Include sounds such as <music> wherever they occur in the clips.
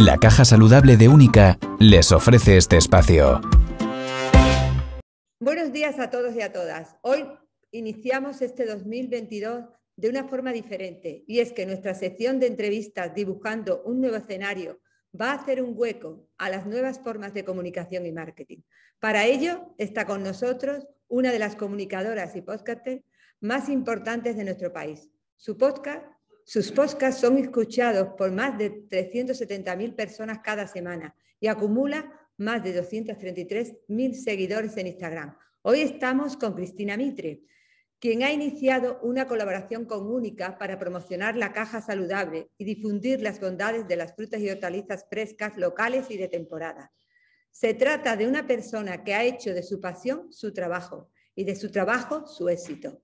La Caja Saludable de Única les ofrece este espacio. Buenos días a todos y a todas. Hoy iniciamos este 2022 de una forma diferente y es que nuestra sección de entrevistas dibujando un nuevo escenario va a hacer un hueco a las nuevas formas de comunicación y marketing. Para ello está con nosotros una de las comunicadoras y podcasters más importantes de nuestro país. Su podcast sus podcasts son escuchados por más de 370.000 personas cada semana y acumula más de 233.000 seguidores en Instagram. Hoy estamos con Cristina Mitre, quien ha iniciado una colaboración con Única para promocionar la caja saludable y difundir las bondades de las frutas y hortalizas frescas locales y de temporada. Se trata de una persona que ha hecho de su pasión su trabajo y de su trabajo su éxito.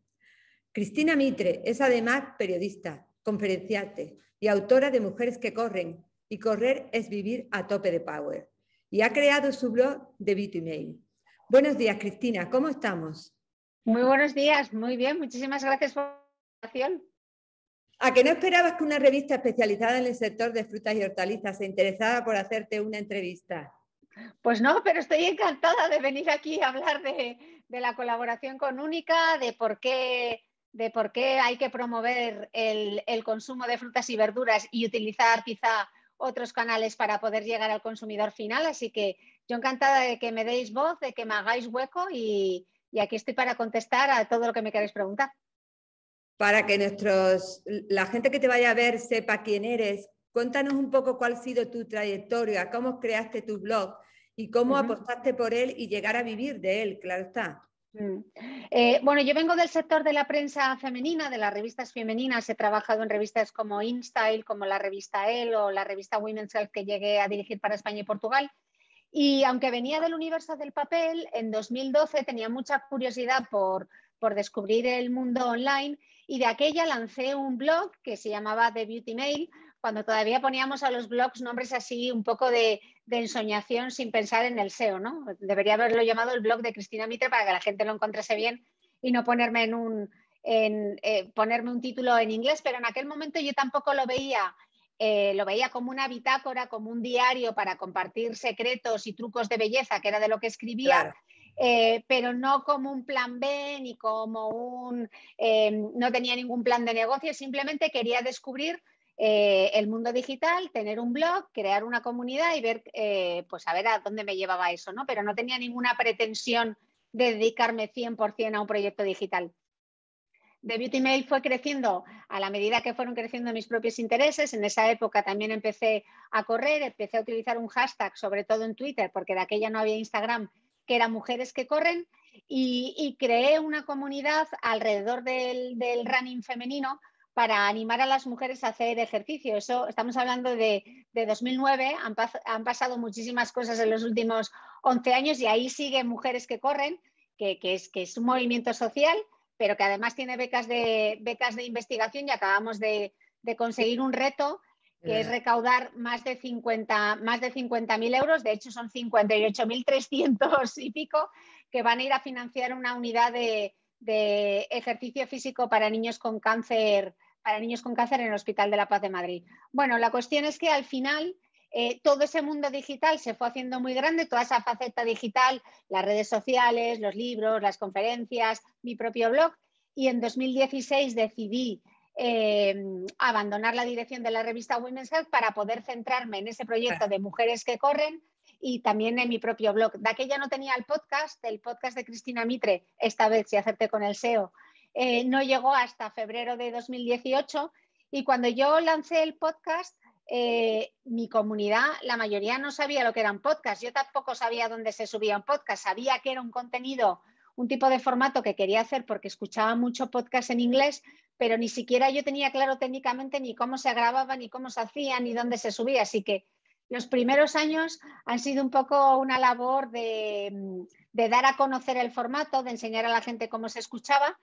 Cristina Mitre es además periodista, conferenciante y autora de Mujeres que Corren, y correr es vivir a tope de power. Y ha creado su blog de Mail. Buenos días, Cristina, ¿cómo estamos? Muy buenos días, muy bien, muchísimas gracias por la invitación. ¿A que no esperabas que una revista especializada en el sector de frutas y hortalizas se interesara por hacerte una entrevista? Pues no, pero estoy encantada de venir aquí a hablar de la colaboración con Única, de por qué de por qué hay que promover el, consumo de frutas y verduras y utilizar quizá otros canales para poder llegar al consumidor final. Así que yo encantada de que me deis voz, de que me hagáis hueco y, aquí estoy para contestar a todo lo que me queréis preguntar. Para que nuestros, la gente que te vaya a ver sepa quién eres, cuéntanos un poco cuál ha sido tu trayectoria, cómo creaste tu blog y cómo apostaste por él y llegar a vivir de él, claro está. Mm. Eh, bueno, yo vengo del sector de la prensa femenina, de las revistas femeninas. He trabajado en revistas como InStyle, como la revista Elle o la revista Women's Health que llegué a dirigir para España y Portugal. Y aunque venía del universo del papel, en 2012 tenía mucha curiosidad por, por descubrir el mundo online y de aquella lancé un blog que se llamaba The Beauty Mail, cuando todavía poníamos a los blogs nombres así un poco de, ensoñación sin pensar en el SEO, ¿no? Debería haberlo llamado el blog de Cristina Mitre para que la gente lo encontrase bien y no ponerme en un eh, ponerme un título en inglés, pero en aquel momento yo tampoco lo veía, eh, lo veía como una bitácora, como un diario para compartir secretos y trucos de belleza, que era de lo que escribía. Eh, pero no como un plan B ni como un... no tenía ningún plan de negocio, simplemente quería descubrir eh, el mundo digital, tener un blog, crear una comunidad y ver, eh, pues a ver a dónde me llevaba eso, ¿no? Pero no tenía ninguna pretensión de dedicarme 100% a un proyecto digital. The Beauty Mail fue creciendo a la medida que fueron creciendo mis propios intereses. En esa época también empecé a correr, empecé a utilizar un hashtag, sobre todo en Twitter, porque de aquella no había Instagram, que era Mujeres que Corren, y, creé una comunidad alrededor del running femenino para animar a las mujeres a hacer ejercicio. Eso estamos hablando de, 2009, han, pasado muchísimas cosas en los últimos 11 años y ahí siguen mujeres que corren, que, es, un movimiento social, pero que además tiene becas de, becas de investigación y acabamos de, conseguir un reto que es recaudar más de 50 50.000 euros, de hecho son 58.300 y pico que van a ir a financiar una unidad de ejercicio físico para niños con cáncer para niños con cáncer en el Hospital de la Paz de Madrid. Bueno, la cuestión es que al final eh, todo ese mundo digital se fue haciendo muy grande, toda esa faceta digital, las redes sociales, los libros, las conferencias, mi propio blog, y en 2016 decidí eh, abandonar la dirección de la revista Women's Health para poder centrarme en ese proyecto de mujeres que corren y también en mi propio blog. De aquella no tenía el podcast, el podcast de Cristina Mitre, esta vez si hacerte con el SEO, eh, no llegó hasta febrero de 2018 y cuando yo lancé el podcast, eh, mi comunidad, la mayoría no sabía lo que eran podcasts, yo tampoco sabía dónde se subía un podcast, sabía que era un contenido, un tipo de formato que quería hacer porque escuchaba mucho podcast en inglés, pero ni siquiera yo tenía claro técnicamente ni cómo se grababan, ni cómo se hacían, ni dónde se subía, así que los primeros años han sido un poco una labor de, dar a conocer el formato, de enseñar a la gente cómo se escuchaba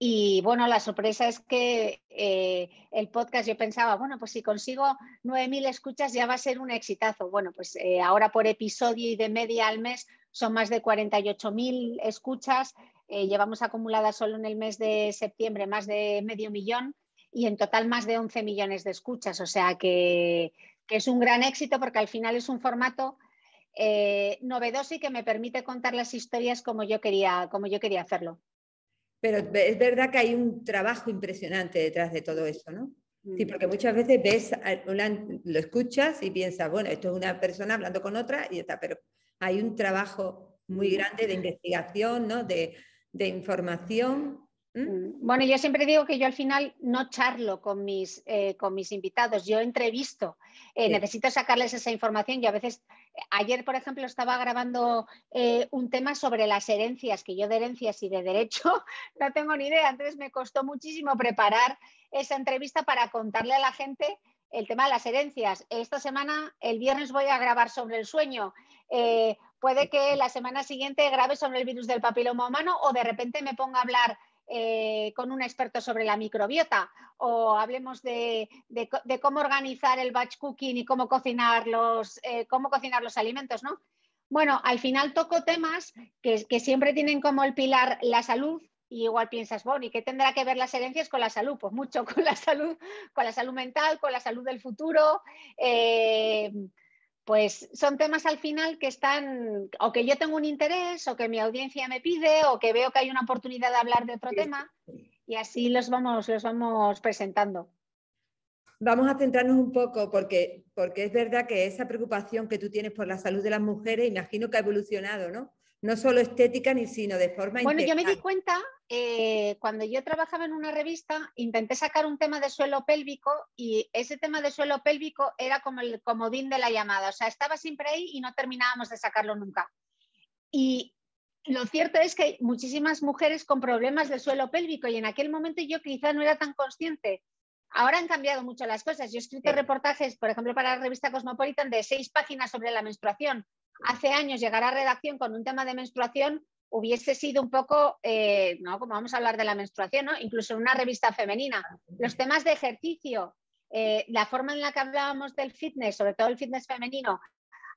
y bueno, la sorpresa es que eh, el podcast yo pensaba, bueno, pues si consigo 9.000 escuchas ya va a ser un exitazo. Bueno, pues eh, ahora por episodio y de media al mes son más de 48.000 escuchas. Eh, llevamos acumuladas solo en el mes de septiembre más de medio millón y en total más de 11 millones de escuchas. O sea que, que es un gran éxito porque al final es un formato novedoso y que me permite contar las historias como yo quería, como yo quería hacerlo. Pero es verdad que hay un trabajo impresionante detrás de todo eso, ¿no? Sí, mm. porque muchas veces ves, lo escuchas y piensas, bueno, esto es una persona hablando con otra y está, pero hay un trabajo muy mm. grande de investigación, ¿no? de información ¿Mm? Mm. Bueno, yo siempre digo que yo al final no charlo con mis, eh, invitados, yo entrevisto. Eh, necesito sacarles esa información y a veces, eh, ayer por ejemplo, estaba grabando un tema sobre las herencias, que yo de herencias y de derecho <laughs> no tengo ni idea, entonces me costó muchísimo preparar esa entrevista para contarle a la gente el tema de las herencias. Esta semana, el viernes, voy a grabar sobre el sueño. puede que la semana siguiente grabe sobre el virus del papiloma humano o de repente me ponga a hablar eh, con un experto sobre la microbiota o hablemos de, cómo organizar el batch cooking y cómo cocinar los, eh, cómo cocinar los alimentos, ¿no? Bueno, al final toco temas que, siempre tienen como el pilar la salud y igual piensas, bueno, ¿y qué tendrá que ver las herencias con la salud? Pues mucho <laughs> con la salud, con la salud mental, con la salud del futuro. Eh, pues son temas al final que están, o que yo tengo un interés, o que mi audiencia me pide, o que veo que hay una oportunidad de hablar de otro tema, y así los vamos, los vamos presentando. Vamos a centrarnos un poco, porque, porque es verdad que esa preocupación que tú tienes por la salud de las mujeres, imagino que ha evolucionado, ¿no? no solo estética, ni sino de forma Bueno, yo me di cuenta, eh, cuando yo trabajaba en una revista, intenté sacar un tema de suelo pélvico y ese tema de suelo pélvico era como el comodín de la llamada, o sea, estaba siempre ahí y no terminábamos de sacarlo nunca. Y lo cierto es que hay muchísimas mujeres con problemas de suelo pélvico y en aquel momento yo quizá no era tan consciente. Ahora han cambiado mucho las cosas. Yo he escrito reportajes, por ejemplo, para la revista Cosmopolitan de seis páginas sobre la menstruación hace años llegar a redacción con un tema de menstruación hubiese sido un poco, eh, ¿no? Como vamos a hablar de la menstruación, ¿no? Incluso en una revista femenina. Ah, los temas de ejercicio, eh, la forma en la que hablábamos del fitness, sobre todo el fitness femenino,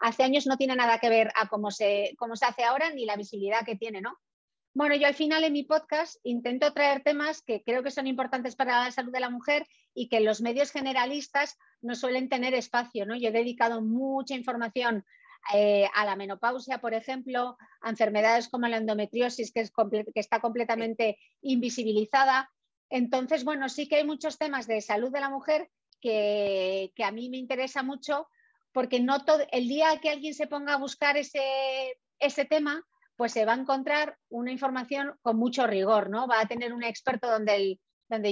hace años no tiene nada que ver a cómo se, cómo se hace ahora ni la visibilidad que tiene, ¿no? Bueno, yo al final en mi podcast intento traer temas que creo que son importantes para la salud de la mujer y que los medios generalistas no suelen tener espacio, ¿no? Yo he dedicado mucha información eh, a la menopausia, por ejemplo, a enfermedades como la endometriosis, que, está completamente invisibilizada. Entonces, bueno, sí que hay muchos temas de salud de la mujer que, a mí me interesa mucho porque no todo, el día que alguien se ponga a buscar ese, tema, pues se va a encontrar una información con mucho rigor, ¿no? Va a tener un experto donde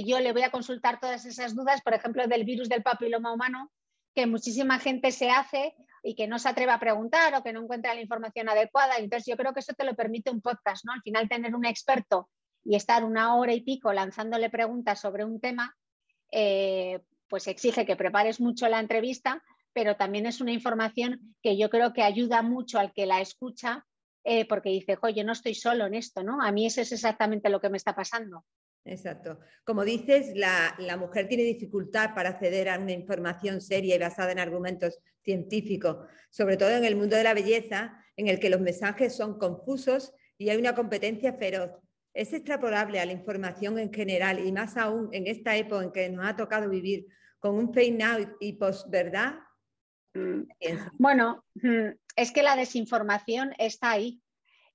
yo le voy a consultar todas esas dudas, por ejemplo, del virus del papiloma humano, que muchísima gente se hace y que no se atreve a preguntar o que no encuentra la información adecuada. Entonces yo creo que eso te lo permite un podcast, ¿no? Al final tener un experto y estar una hora y pico lanzándole preguntas sobre un tema, eh, pues exige que prepares mucho la entrevista, pero también es una información que yo creo que ayuda mucho al que la escucha, eh, porque dice, oye, no estoy solo en esto, ¿no? A mí eso es exactamente lo que me está pasando. Exacto. Como dices, la, mujer tiene dificultad para acceder a una información seria y basada en argumentos científicos, sobre todo en el mundo de la belleza, en el que los mensajes son confusos y hay una competencia feroz. Es extrapolable a la información en general y más aún en esta época en que nos ha tocado vivir con un fake now y post verdad? Mm. Bueno, mm, es que la desinformación está ahí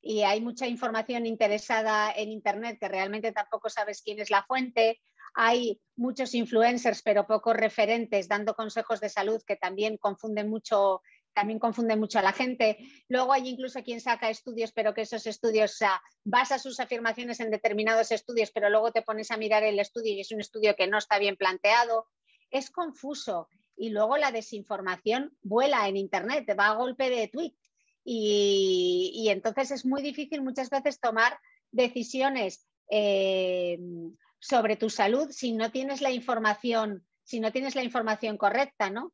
y hay mucha información interesada en Internet que realmente tampoco sabes quién es la fuente. Hay muchos influencers, pero pocos referentes dando consejos de salud que también confunden mucho también confunde mucho a la gente. Luego hay incluso quien saca estudios, pero que esos estudios, o sus afirmaciones en determinados estudios, pero luego te pones a mirar el estudio y es un estudio que no está bien planteado. Es confuso. Y luego la desinformación vuela en Internet, va a golpe de tweet. Y, entonces es muy difícil muchas veces tomar decisiones eh, sobre tu salud si no tienes la información, si no tienes la información correcta, ¿no?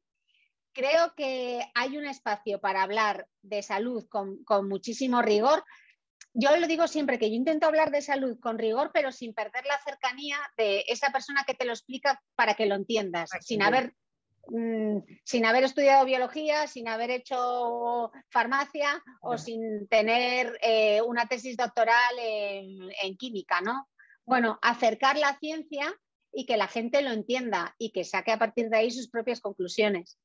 Creo que hay un espacio para hablar de salud con, muchísimo rigor, yo lo digo siempre que yo intento hablar de salud con rigor, pero sin perder la cercanía de esa persona que te lo explica para que lo entiendas, sin haber Mm, sin haber estudiado biología, sin haber hecho farmacia o sin tener eh, una tesis doctoral en, en química, ¿no? Bueno, acercar la ciencia y que la gente lo entienda y que saque a partir de ahí sus propias conclusiones.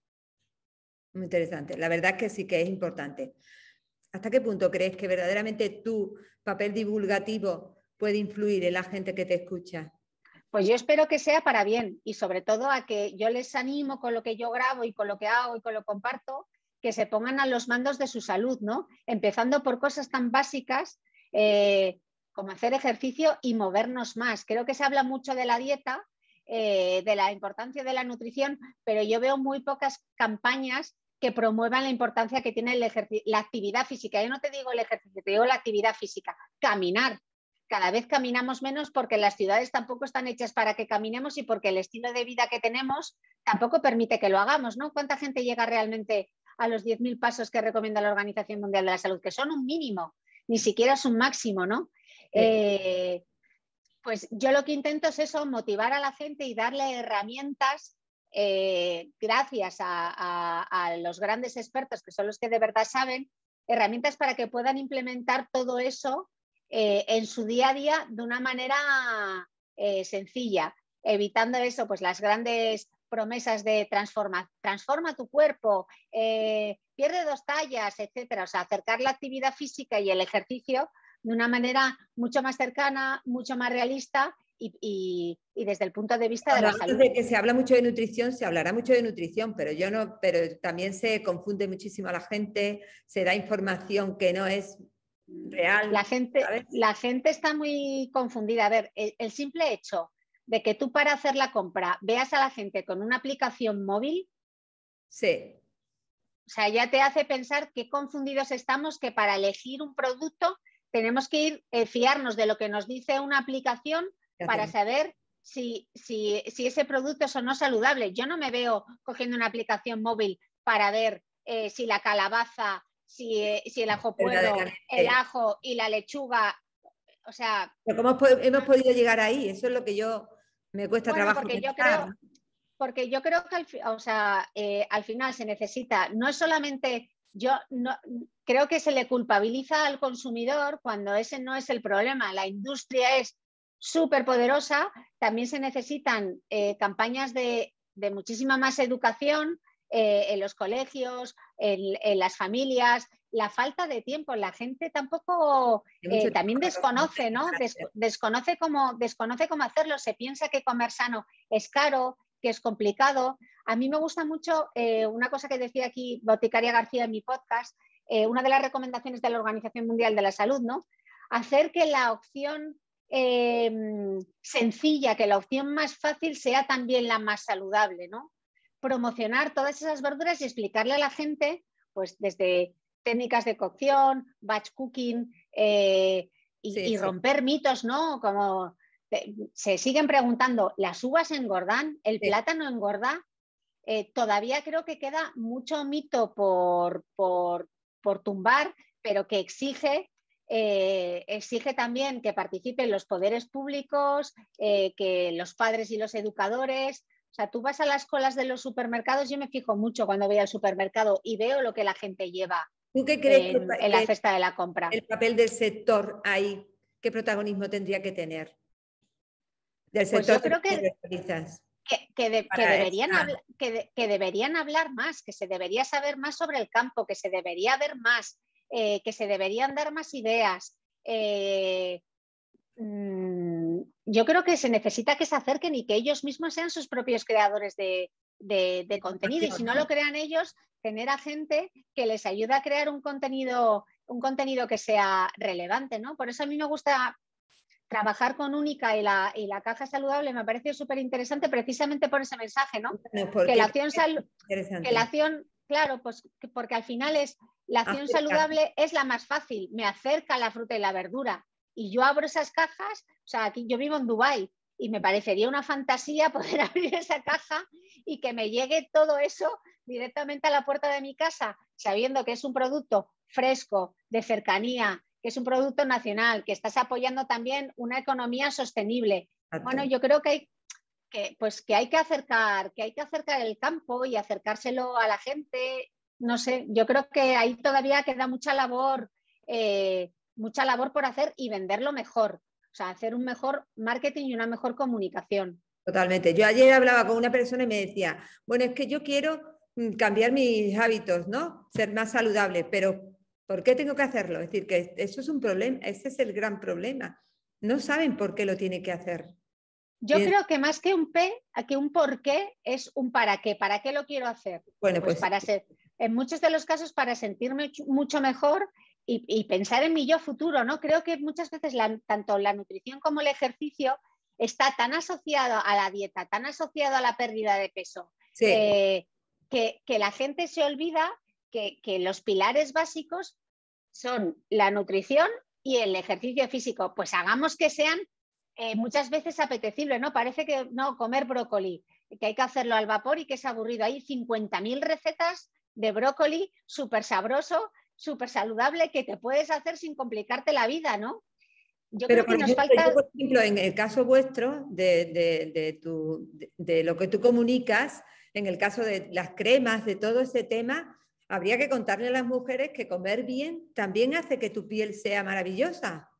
Muy interesante. La verdad es que sí que es importante. ¿Hasta qué punto crees que verdaderamente tu papel divulgativo puede influir en la gente que te escucha? Pues yo espero que sea para bien y sobre todo a que yo les animo con lo que yo grabo y con lo que hago y con lo que comparto, que se pongan a los mandos de su salud, ¿no? Empezando por cosas tan básicas eh, como hacer ejercicio y movernos más. Creo que se habla mucho de la dieta, eh, de la importancia de la nutrición, pero yo veo muy pocas campañas que promuevan la importancia que tiene la actividad física. Yo no te digo el ejercicio, te digo la actividad física. Caminar, cada vez caminamos menos porque las ciudades tampoco están hechas para que caminemos y porque el estilo de vida que tenemos tampoco permite que lo hagamos, ¿no? ¿Cuánta gente llega realmente a los 10.000 pasos que recomienda la Organización Mundial de la Salud? Que son un mínimo, ni siquiera es un máximo, ¿no? Eh, pues yo lo que intento es eso, motivar a la gente y darle herramientas eh, gracias a los grandes expertos que son los que de verdad saben, herramientas para que puedan implementar todo eso eh, en su día a día de una manera eh, sencilla, evitando eso, pues las grandes promesas de transforma, transforma tu cuerpo, eh, pierde dos tallas, etcétera. O sea, acercar la actividad física y el ejercicio de una manera mucho más cercana, mucho más realista y, desde el punto de vista de la salud. De que se habla mucho de nutrición, se hablará mucho de nutrición, pero yo no, pero también se confunde muchísimo a la gente, se da información que no es la gente, la gente está muy confundida. A ver, el, simple hecho de que tú para hacer la compra veas a la gente con una aplicación móvil. Sí. O sea, ya te hace pensar qué confundidos estamos que para elegir un producto tenemos que ir eh, fiarnos de lo que nos dice una aplicación para saber si, ese producto es o no saludable. Yo no me veo cogiendo una aplicación móvil para ver eh, si la calabaza eh, si, el ajo puedo, el ajo y la lechuga, o sea... Pero ¿Cómo hemos podido llegar ahí? Eso es lo que yo me cuesta trabajo. Porque yo, creo, porque yo creo que al, o sea, eh, al final se necesita, no es solamente, yo no, creo que se le culpabiliza al consumidor cuando ese no es el problema, la industria es súper poderosa, también se necesitan eh, campañas de, de muchísima más educación eh, en los colegios, en, las familias, la falta de tiempo. La gente tampoco eh, también desconoce, ¿no? desconoce, cómo, desconoce cómo hacerlo. Se piensa que comer sano es caro, que es complicado. A mí me gusta mucho eh, una cosa que decía aquí Boticaria García en mi podcast, una de las recomendaciones de la Organización Mundial de la Salud, ¿no? Hacer que la opción sencilla, que la opción más fácil sea también la más saludable, ¿no? promocionar todas esas verduras y explicarle a la gente, pues desde técnicas de cocción, batch cooking eh, y, romper mitos, ¿no? Como eh, se siguen preguntando, ¿las uvas engordan? ¿El plátano engorda? Eh, todavía creo que queda mucho mito por, tumbar, pero que exige exige también que participen los poderes públicos, que los padres y los educadores, o sea, tú vas a las colas de los supermercados, yo me fijo mucho cuando voy al supermercado y veo lo que la gente lleva ¿Tú qué crees en, la cesta de la compra. El papel del sector ahí, ¿qué protagonismo tendría que tener? Del pues sector yo creo que, deberían hablar, más, que se debería saber más sobre el campo, que se debería ver más, eh, que se deberían dar más ideas. Eh, Mm, yo creo que se necesita que se acerquen y que ellos mismos sean sus propios creadores de, contenido. Y si no lo crean ellos, tener a gente que les ayude a crear un contenido, un contenido que sea relevante, ¿no? Por eso a mí me gusta trabajar con Única y la, caja saludable me ha parecido súper interesante precisamente por ese mensaje, ¿no? que la acción claro, pues porque al final es la acción saludable es la más fácil, me acerca la fruta y la verdura y yo abro esas cajas, o sea, aquí yo vivo en Dubái y me parecería una fantasía <laughs> poder abrir esa caja y que me llegue todo eso directamente a la puerta de mi casa, sabiendo que es un producto fresco, de cercanía, que es un producto nacional, que estás apoyando también una economía sostenible. Bueno, yo creo que hay que, pues, que hay que acercar, que hay que acercar el campo y acercárselo a la gente. No sé, yo creo que ahí todavía queda mucha labor eh, mucha labor por hacer y venderlo mejor. O sea, hacer un mejor marketing y una mejor comunicación. Totalmente. Yo ayer hablaba con una persona y me decía, bueno, es que yo quiero mm, cambiar mis hábitos, ¿no? Ser más saludable, pero ¿por qué tengo que hacerlo? Es decir, que eso es un problema, ese es el gran problema. No saben por qué lo tiene que hacer. Yo creo que más que un P, que un por qué, es un para qué. ¿Para qué lo quiero hacer? Bueno, pues, pues para ser, en muchos de los casos para sentirme mucho mejor y, pensar en mi yo futuro, ¿no? Creo que muchas veces tanto la nutrición como el ejercicio está tan asociado a la dieta, tan asociado a la pérdida de peso, eh, que, que, la gente se olvida que, que los pilares básicos son la nutrición y el ejercicio físico. Pues hagamos que sean eh, muchas veces apetecibles ¿no? Parece que no, comer brócoli, que hay que hacerlo al vapor y que es aburrido. Hay 50.000 recetas de brócoli súper sabroso súper saludable que te puedes hacer sin complicarte la vida, ¿no? Yo creo que nos falta... por ejemplo, en el caso vuestro, de, de, lo que tú comunicas, en el caso de las cremas, de todo ese tema, habría que contarle a las mujeres que comer bien también hace que tu piel sea maravillosa.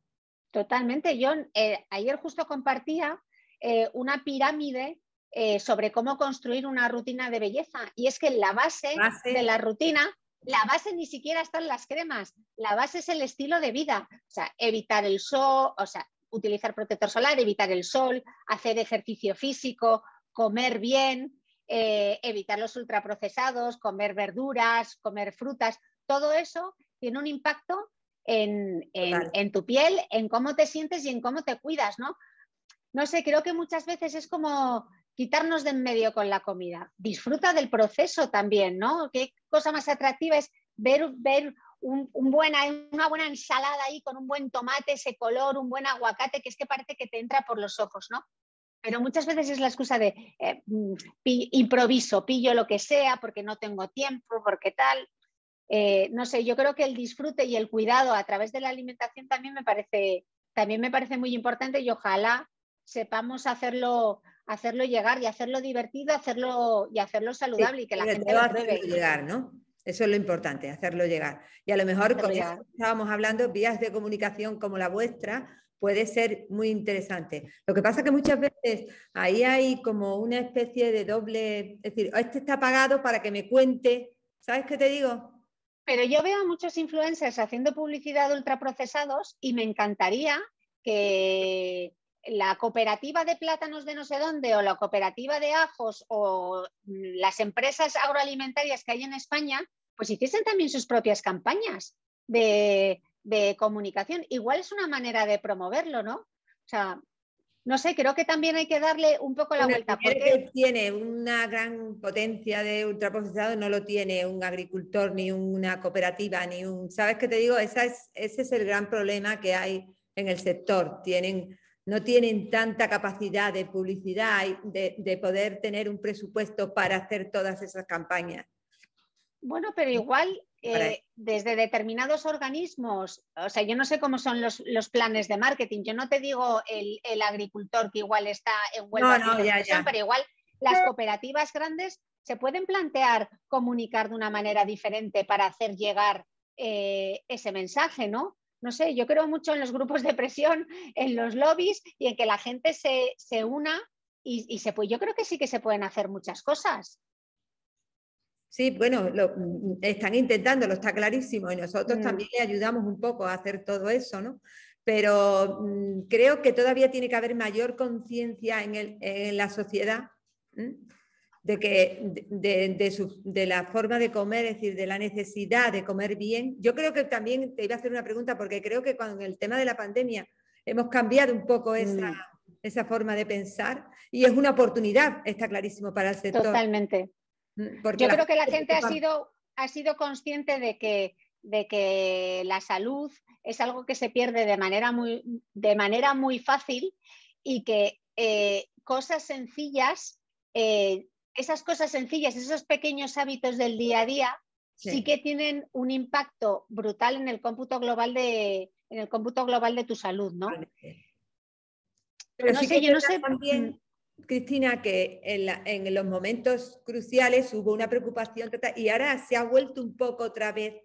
Totalmente. Yo eh, ayer justo compartía eh, una pirámide eh, sobre cómo construir una rutina de belleza. Y es que la base. de la rutina la base ni siquiera están las cremas, la base es el estilo de vida, o sea, evitar el sol, o sea, utilizar protector solar, evitar el sol, hacer ejercicio físico, comer bien, eh, evitar los ultraprocesados, comer verduras, comer frutas, todo eso tiene un impacto en, en, tu piel, en cómo te sientes y en cómo te cuidas, ¿no? No sé, creo que muchas veces es como quitarnos de en medio con la comida. Disfruta del proceso también, ¿no? Qué cosa más atractiva es ver, ver una buena ensalada ahí con un buen tomate, ese color, un buen aguacate, que es que parece que te entra por los ojos, ¿no? Pero muchas veces es la excusa de eh, mm, improviso, pillo lo que sea porque no tengo tiempo, porque tal. Eh, no sé, yo creo que el disfrute y el cuidado a través de la alimentación también me parece, también me parece muy importante y ojalá sepamos hacerlo hacerlo llegar y hacerlo divertido, hacerlo y hacerlo saludable y que la gente lo Llegar, ¿no? Eso es lo importante, hacerlo llegar. Y a lo mejor, como estábamos hablando, vías de comunicación como la vuestra puede ser muy interesante. Lo que pasa que muchas veces ahí hay como una especie de doble, es decir, este está pagado para que me cuente, ¿sabes qué te digo? Pero yo veo a muchos influencers haciendo publicidad ultraprocesados y me encantaría que, la cooperativa de plátanos de no sé dónde o la cooperativa de ajos o mm, las empresas agroalimentarias que hay en España, pues hiciesen también sus propias campañas de, comunicación. Igual es una manera de promoverlo, ¿no? O sea, no sé, creo que también hay que darle un poco la vuelta. Porque... tiene una gran potencia de ultraprocesado, no lo tiene un agricultor, ni una cooperativa, ni un. ¿Sabes qué te digo? Esa es, ese es el gran problema que hay en el sector. Tienen no tienen tanta capacidad de publicidad y de, poder tener un presupuesto para hacer todas esas campañas. Bueno, pero igual eh, e- desde determinados organismos, o sea, yo no sé cómo son los, planes de marketing, yo no te digo el, agricultor que igual está en huelga, pero igual las cooperativas grandes se pueden plantear comunicar de una manera diferente para hacer llegar eh, ese mensaje, ¿no? no sé, yo creo mucho en los grupos de presión, en los lobbies y en que la gente se, una y, se puede. Yo creo que sí que se pueden hacer muchas cosas. Sí, bueno, lo, están lo está clarísimo, y nosotros mm. también le ayudamos un poco a hacer todo eso, ¿no? Pero mm, creo que todavía tiene que haber mayor conciencia en, la sociedad de, que, de, la forma de comer, es decir, de la necesidad de comer bien. Yo creo que también te iba a hacer una pregunta porque creo que con el tema de la pandemia hemos cambiado un poco esa, mm. esa forma de pensar y es una oportunidad, está clarísimo, para el sector. Totalmente. Mm, porque Yo creo que la gente ha sido, ha sido consciente de que, de que la salud es algo que se pierde de manera muy, de manera muy fácil y que eh, cosas sencillas eh, esas cosas sencillas, esos pequeños hábitos del día a día, sí. que tienen un impacto brutal en el cómputo global de, en el cómputo global de tu salud, ¿no? Pero sí sé, que yo no sé. Mm. Cristina, que en, los momentos cruciales hubo una preocupación y ahora se ha vuelto un poco otra vez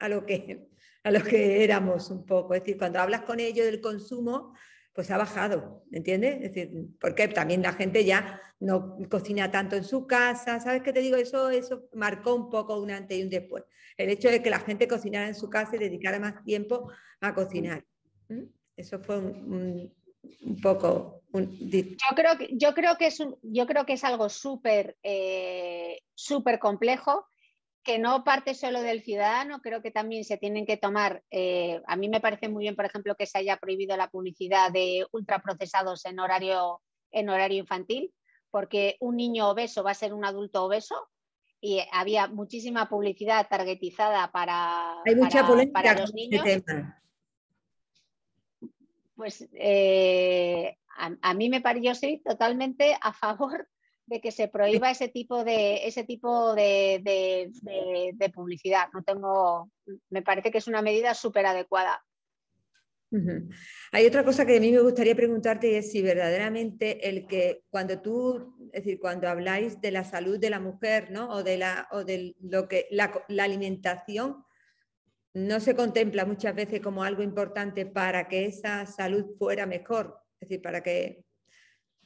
a lo que, a lo que éramos un poco. Es decir, cuando hablas con ellos del consumo, pues ha bajado, ¿entiendes? Es decir, porque también la gente ya no cocina tanto en su casa, ¿sabes qué te digo? Eso, eso marcó un poco un antes y un después. El hecho de que la gente cocinara en su casa y dedicara más tiempo a cocinar. Eso fue un, poco... Yo, creo que, yo, creo que es yo creo que es algo súper eh, súper complejo que no parte solo del ciudadano, creo que también se tienen que tomar, eh, a mí me parece muy bien, por ejemplo, que se haya prohibido la publicidad de ultraprocesados en horario, en horario infantil, porque un niño obeso va a ser un adulto obeso y había muchísima publicidad targetizada para, para, los este niños. Pues eh, a, mí me parece, yo totalmente a favor de que se prohíba ese tipo de ese tipo de, publicidad. No tengo, me parece que es una medida súper adecuada. Hay otra cosa que a mí me gustaría preguntarte y es si verdaderamente el que cuando tú, es decir, cuando habláis de la salud de la mujer, ¿no? O de la o de lo que la, la alimentación no se contempla muchas veces como algo importante para que esa salud fuera mejor, es decir, para que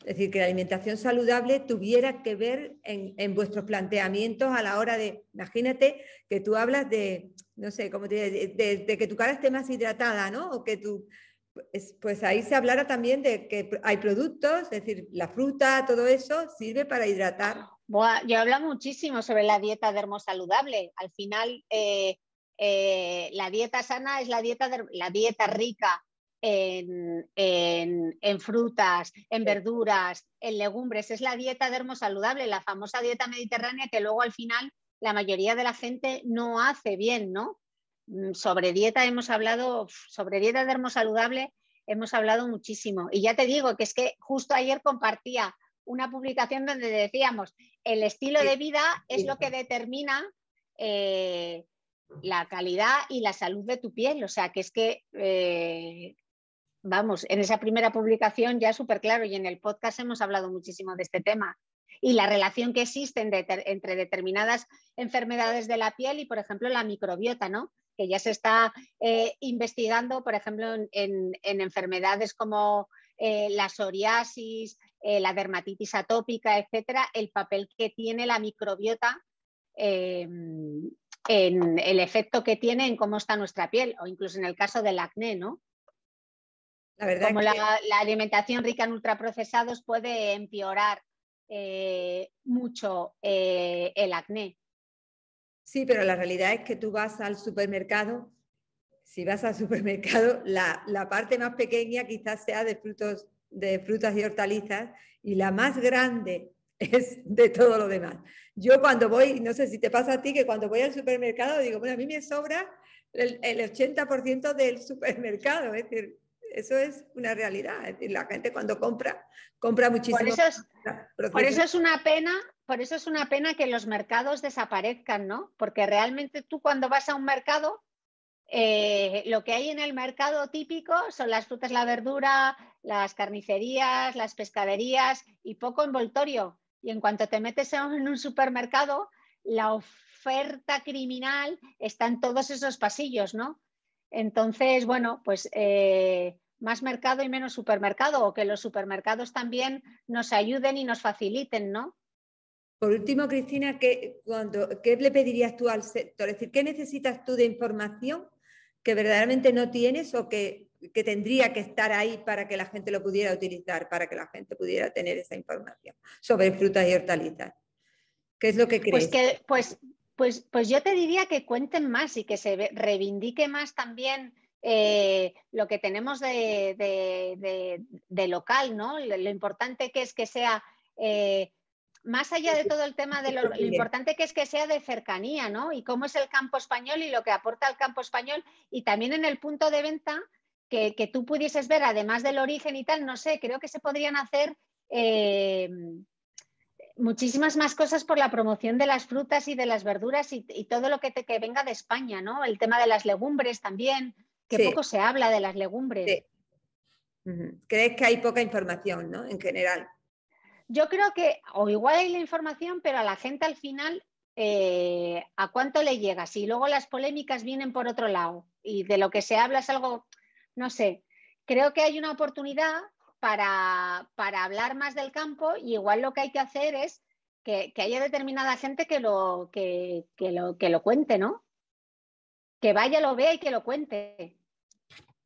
es decir, que la alimentación saludable tuviera que ver en, vuestros planteamientos a la hora de, imagínate que tú hablas de, no sé, como de, de, que tu cara esté más hidratada, ¿no? O que tú, pues ahí se hablara también de que hay productos, es decir, la fruta, todo eso sirve para hidratar. yo hablo muchísimo sobre la dieta dermosaludable. Al final, eh, eh, la dieta sana es la dieta, la dieta rica en, frutas, en verduras, en legumbres. Es la dieta dermosaludable, la famosa dieta mediterránea que luego al final la mayoría de la gente no hace bien, ¿no? Mm, sobre dieta hemos hablado, sobre dieta dermosaludable hemos hablado muchísimo. Y ya te digo que es que justo ayer compartía una publicación donde decíamos, el estilo de vida es lo que determina eh, la calidad y la salud de tu piel. O sea, que es que eh, vamos, en esa primera publicación ya súper claro y en el podcast hemos hablado muchísimo de este tema y la relación que existe entre determinadas enfermedades de la piel y, por ejemplo, la microbiota, ¿no? que ya se está eh, investigando, por ejemplo, en, enfermedades como eh, la psoriasis, eh, la dermatitis atópica, etcétera, el papel que tiene la microbiota em, en el efecto que tiene en cómo está nuestra piel o incluso en el caso del acné, ¿no? como la, alimentación rica en ultraprocesados puede empeorar eh, mucho eh, el acné. Sí, pero la realidad es que tú vas al supermercado, si vas al supermercado, la, parte más pequeña quizás sea de, frutos, de frutas y hortalizas y la más grande <laughs> es de todo lo demás. Yo cuando voy, no sé si te pasa a ti, que cuando voy al supermercado digo, bueno, a mí me sobra el, el 80% del supermercado, es decir, eso es una realidad. Es decir, la gente cuando compra, compra muchísimo. Por eso, es, una pena, por eso es una pena que los mercados desaparezcan, ¿no? Porque realmente tú cuando vas a un mercado, eh, lo que hay en el mercado típico son las frutas, la verdura, las carnicerías, las pescaderías y poco envoltorio. Y en cuanto te metes en un supermercado, la oferta criminal está en todos esos pasillos, ¿no? Entonces, bueno, pues eh, más mercado y menos supermercado, o que los supermercados también nos ayuden y nos faciliten, ¿no? Por último, Cristina, ¿qué, cuando, le pedirías tú al sector? Es decir, ¿qué necesitas tú de información que verdaderamente no tienes o que, tendría que estar ahí para que la gente lo pudiera utilizar, para que la gente pudiera tener esa información sobre frutas y hortalizas? ¿Qué es lo que pues crees? Pues, que, pues, pues yo te diría que cuenten más y que se reivindique más también eh, lo que tenemos de, local, ¿no? Lo, importante que es que sea, eh, más allá de todo el tema de lo, importante que es que sea de cercanía, ¿no? Y cómo es el campo español y lo que aporta el campo español y también en el punto de venta que, tú pudieses ver, además del origen y tal, no sé, creo que se podrían hacer... Eh, muchísimas más cosas por la promoción de las frutas y de las verduras y, todo lo que, te, venga de España, ¿no? El tema de las legumbres también. Que poco se habla de las legumbres. ¿Crees que hay poca información, ¿no? En general. Yo creo que, o igual hay la información, pero a la gente al final, eh, ¿a cuánto le llega? Si luego las polémicas vienen por otro lado y de lo que se habla es algo, no sé, creo que hay una oportunidad para, para hablar más del campo y igual lo que hay que hacer es que, que haya determinada gente que lo, que, que, lo, que lo cuente, ¿no? que vaya, lo vea y que lo cuente.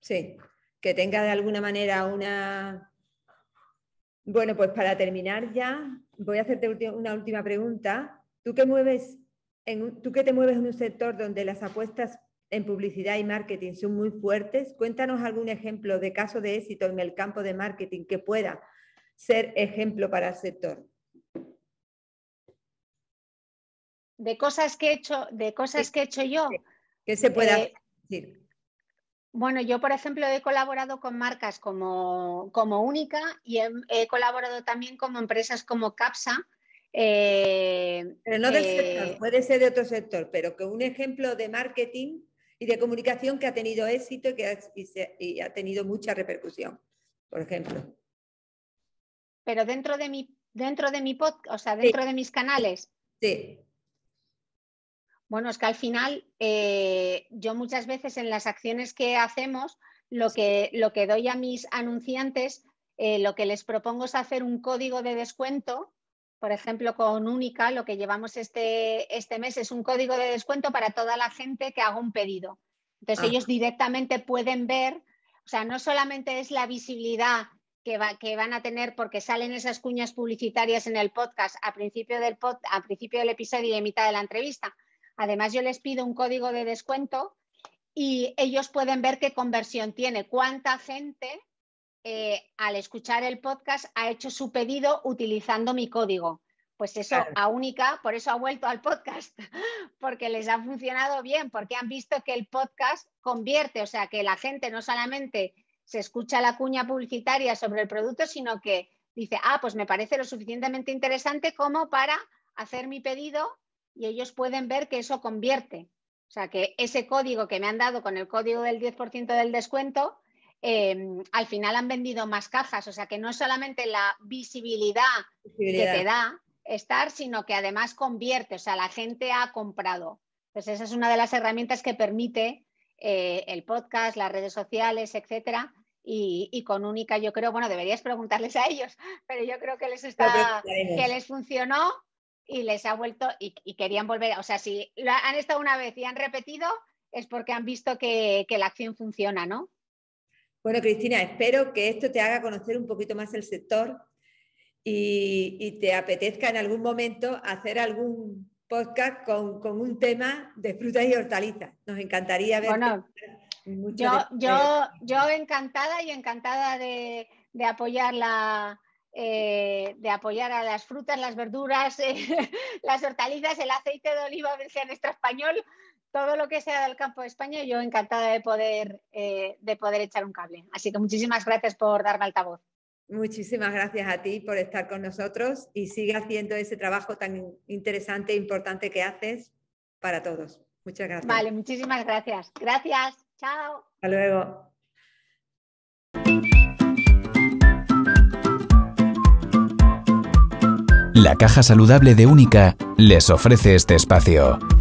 Sí, que tenga de alguna manera una... Bueno, pues para terminar ya, voy a hacerte una última pregunta. ¿Tú qué mueves en tú que te mueves en un sector donde las apuestas en publicidad y marketing son muy fuertes, cuéntanos algún ejemplo de caso de éxito en el campo de marketing que pueda ser ejemplo para el sector. De cosas que he hecho, de cosas que he hecho yo. ¿Qué se puede eh, decir Bueno, yo por ejemplo he colaborado con marcas como, como Única y he, colaborado también con empresas como Capsa. Eh, pero no del eh, sector, puede ser de otro sector, pero que un ejemplo de marketing y de comunicación que ha tenido éxito y que ha, ha tenido mucha repercusión, por ejemplo. Pero dentro de mi, dentro de mi podcast, o sea, dentro de mis canales. Sí. Bueno, es que al final eh, yo muchas veces en las acciones que hacemos, lo que, doy a mis anunciantes, eh, lo que les propongo es hacer un código de descuento. Por ejemplo, con Única, lo que llevamos este, este mes es un código de descuento para toda la gente que haga un pedido. Entonces ah. ellos directamente pueden ver, o sea, no solamente es la visibilidad que, van a tener porque salen esas cuñas publicitarias en el podcast a principio del, a principio del episodio y en mitad de la entrevista, Además, yo les pido un código de descuento y ellos pueden ver qué conversión tiene, cuánta gente eh, al escuchar el podcast ha hecho su pedido utilizando mi código. Pues eso a única, por eso ha vuelto al podcast, <laughs> porque les ha funcionado bien, porque han visto que el podcast convierte, o sea, que la gente no solamente se escucha la cuña publicitaria sobre el producto, sino que dice, ah, pues me parece lo suficientemente interesante como para hacer mi pedido y ellos pueden ver que eso convierte. O sea, que ese código que me han dado con el código del 10% del descuento, em, al final han vendido más cajas. O sea, que no es solamente la visibilidad, que te da estar, sino que además convierte. O sea, la gente ha comprado. Entonces, esa es una de las herramientas que permite eh, el podcast, las redes sociales, etcétera. Y, y, con única, yo creo, bueno, deberías preguntarles a ellos, pero yo creo que les está, que les funcionó y les ha vuelto y, querían volver. O sea, si han estado una vez y han repetido, es porque han visto que, la acción funciona, ¿no? Bueno, Cristina, espero que esto te haga conocer un poquito más el sector y, te apetezca en algún momento hacer algún podcast con, un tema de frutas y hortalizas. Nos encantaría ver. Bueno, yo, yo, yo encantada y encantada de, de apoyar la, eh, de apoyar a las frutas, las verduras, <laughs> las hortalizas, el aceite de oliva virgen nuestro español, todo lo que sea del campo de España, yo encantada de poder, eh, de poder echar un cable. Así que muchísimas gracias por darme altavoz. Muchísimas gracias a ti por estar con nosotros y sigue haciendo ese trabajo tan interesante e importante que haces para todos. Muchas gracias. Vale, muchísimas gracias. Gracias. Chao. Hasta luego. La Caja Saludable de Única les ofrece este espacio.